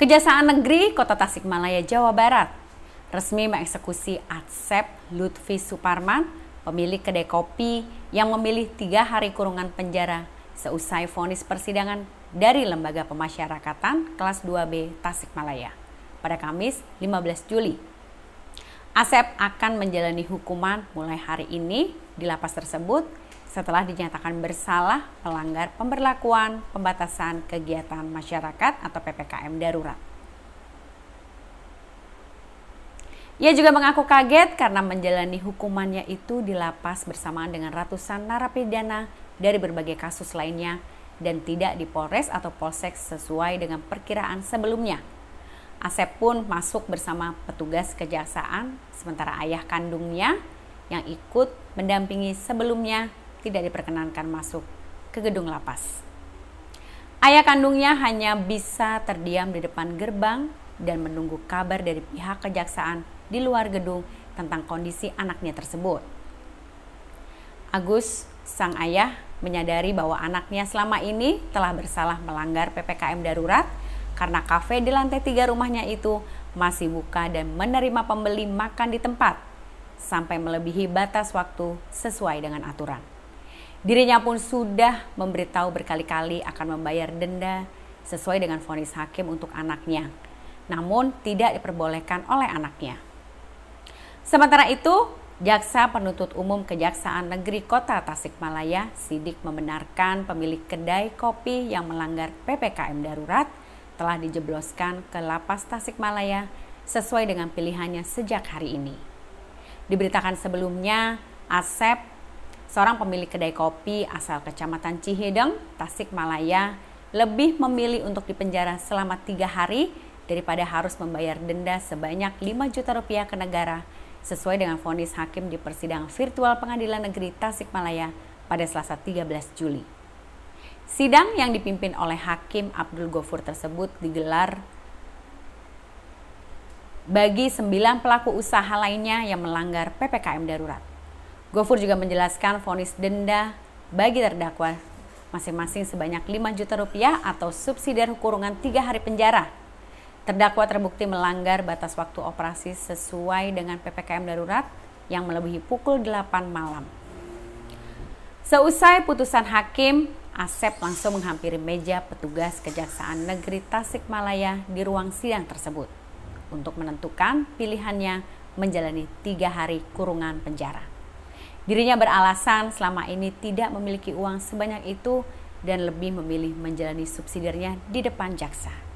Kejaksaan Negeri Kota Tasikmalaya, Jawa Barat resmi mengeksekusi Atsep Lutfi Suparman, pemilik kedai kopi yang memilih tiga hari kurungan penjara seusai vonis persidangan dari Lembaga Pemasyarakatan kelas 2B Tasikmalaya pada Kamis 15 Juli Asep akan menjalani hukuman mulai hari ini di lapas tersebut setelah dinyatakan bersalah melanggar pemberlakuan pembatasan kegiatan masyarakat atau PPKM darurat. Ia juga mengaku kaget karena menjalani hukumannya itu di lapas bersamaan dengan ratusan narapidana dari berbagai kasus lainnya dan tidak di Polres atau Polsek sesuai dengan perkiraan sebelumnya Asep pun masuk bersama petugas kejaksaan, sementara ayah kandungnya yang ikut mendampingi sebelumnya tidak diperkenankan masuk ke gedung lapas. Ayah kandungnya hanya bisa terdiam di depan gerbang dan menunggu kabar dari pihak kejaksaan di luar gedung tentang kondisi anaknya tersebut. Agus, sang ayah, menyadari bahwa anaknya selama ini telah bersalah melanggar PPKM darurat karena kafe di lantai tiga rumahnya itu masih buka dan menerima pembeli makan di tempat sampai melebihi batas waktu sesuai dengan aturan. Dirinya pun sudah memberitahu berkali-kali akan membayar denda sesuai dengan vonis hakim untuk anaknya, namun tidak diperbolehkan oleh anaknya. Sementara itu, Jaksa Penuntut Umum Kejaksaan Negeri Kota Tasikmalaya, Sidik membenarkan pemilik kedai kopi yang melanggar PPKM darurat telah dijebloskan ke lapas Tasikmalaya sesuai dengan pilihannya sejak hari ini. Diberitakan sebelumnya, Asep, seorang pemilik kedai kopi asal Kecamatan Cihideng, Tasikmalaya, lebih memilih untuk dipenjara selama tiga hari daripada harus membayar denda sebanyak 5 juta rupiah ke negara sesuai dengan vonis hakim di persidangan virtual pengadilan negeri Tasikmalaya pada Selasa 13 Juli. Sidang yang dipimpin oleh Hakim Abdul Ghafur tersebut digelar bagi sembilan pelaku usaha lainnya yang melanggar PPKM darurat. Gofur juga menjelaskan vonis denda bagi terdakwa masing-masing sebanyak 5 juta rupiah atau subsidi kurungan tiga hari penjara. Terdakwa terbukti melanggar batas waktu operasi sesuai dengan PPKM darurat yang melebihi pukul 8 malam. Seusai putusan hakim, Asep langsung menghampiri meja petugas Kejaksaan Negeri Tasikmalaya di ruang sidang tersebut untuk menentukan pilihannya menjalani tiga hari kurungan penjara. Dirinya beralasan selama ini tidak memiliki uang sebanyak itu dan lebih memilih menjalani subsidiarnya di depan jaksa.